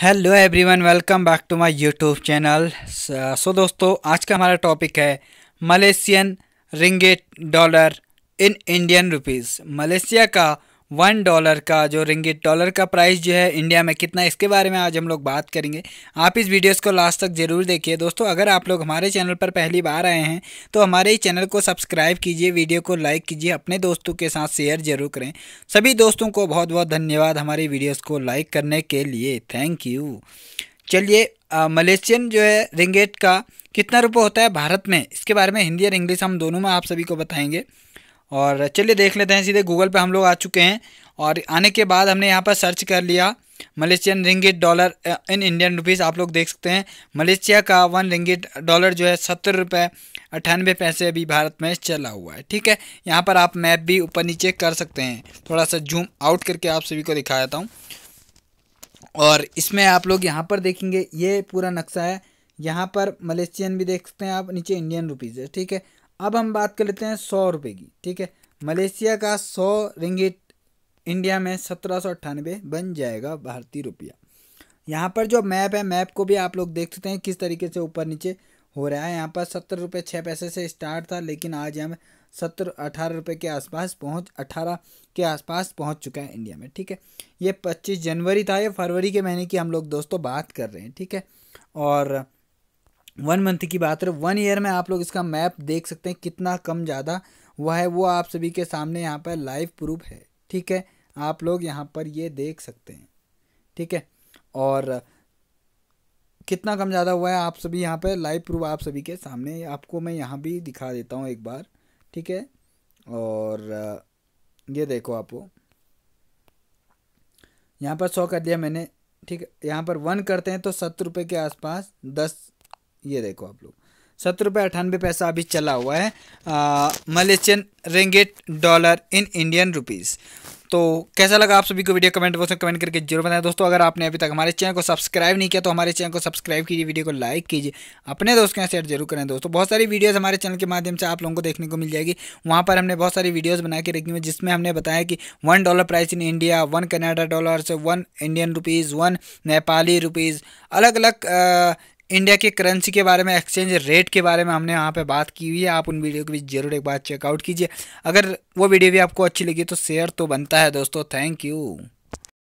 hello everyone welcome back to my YouTube channel so दोस्तों आज का हमारा टॉपिक है Malaysian ringgit dollar in Indian rupees Malaysia का वन डॉलर का जो रिंगिट डॉलर का प्राइस जो है इंडिया में कितना है इसके बारे में आज हम लोग बात करेंगे आप इस वीडियोस को लास्ट तक ज़रूर देखिए दोस्तों अगर आप लोग हमारे चैनल पर पहली बार आए हैं तो हमारे ही चैनल को सब्सक्राइब कीजिए वीडियो को लाइक कीजिए अपने दोस्तों के साथ शेयर जरूर करें सभी दोस्तों को बहुत बहुत धन्यवाद हमारी वीडियोज़ को लाइक करने के लिए थैंक यू चलिए मलेशियन जो है रिंगेट का कितना रुपये होता है भारत में इसके बारे में हिंदी और इंग्लिश हम दोनों में आप सभी को बताएंगे और चलिए देख लेते हैं सीधे गूगल पे हम लोग आ चुके हैं और आने के बाद हमने यहाँ पर सर्च कर लिया Malaysian ringgit dollar in Indian rupees आप लोग देख सकते हैं मलेशिया का वन रिंगिट डॉलर जो है सत्तर रुपये अट्ठानवे पैसे अभी भारत में चला हुआ है ठीक है यहाँ पर आप मैप भी ऊपर नीचे कर सकते हैं थोड़ा सा जूम आउट करके आप सभी को दिखा देता हूँ और इसमें आप लोग यहाँ पर देखेंगे ये पूरा नक्शा है यहाँ पर मलेशियन भी देख सकते हैं आप नीचे इंडियन रुपीज़ है ठीक है अब हम बात कर लेते हैं सौ रुपये की ठीक है मलेशिया का सौ रिंगिट इंडिया में सत्रह सौ अट्ठानबे बन जाएगा भारतीय रुपया यहाँ पर जो मैप है मैप को भी आप लोग देख सकते हैं किस तरीके से ऊपर नीचे हो रहा है यहाँ पर सत्तर रुपये छः पैसे से स्टार्ट था लेकिन आज यहाँ में सत्तर अठारह रुपये के आसपास पहुँच अठारह के आसपास पहुँच चुका है इंडिया में ठीक है ये पच्चीस जनवरी था ये फरवरी के महीने की हम लोग दोस्तों बात कर रहे हैं ठीक है और वन मंथ की बात है वन ईयर में आप लोग इसका मैप देख सकते हैं कितना कम ज़्यादा हुआ है वो आप सभी के सामने यहाँ पर लाइव प्रूफ है ठीक है आप लोग यहाँ पर ये देख सकते हैं ठीक है और कितना कम ज़्यादा हुआ है आप सभी यहाँ पर लाइव प्रूफ आप सभी के सामने आपको मैं यहाँ भी दिखा देता हूँ एक बार ठीक है और ये देखो आपको यहाँ पर सौ कर दिया मैंने ठीक है यहाँ पर वन करते हैं तो सत्तर रुपये के आसपास दस ये देखो आप लोग सत्तर रुपये अठानवे पैसा अभी चला हुआ है Malaysian ringgit dollar in Indian rupees तो कैसा लगा आप सभी को वीडियो कमेंट बॉक्स में कमेंट करके जरूर बताएं दोस्तों अगर आपने अभी तक हमारे चैनल को सब्सक्राइब नहीं किया तो हमारे चैनल को सब्सक्राइब कीजिए वीडियो को लाइक कीजिए अपने दोस्त के यहाँ शेयर जरूर करें दोस्तों बहुत सारी वीडियोज हमारे चैनल के माध्यम से आप लोगों को देखने को मिल जाएगी वहाँ पर हमने बहुत सारी वीडियोज़ बना के रखी हुई जिसमें हमने बताया कि one dollar price in India one Canada dollar one Indian rupees one Nepali rupees अलग अलग इंडिया के करेंसी के बारे में एक्सचेंज रेट के बारे में हमने यहाँ पे बात की हुई है आप उन वीडियो को भी जरूर एक बार चेकआउट कीजिए अगर वो वीडियो भी आपको अच्छी लगी तो शेयर तो बनता है दोस्तों थैंक यू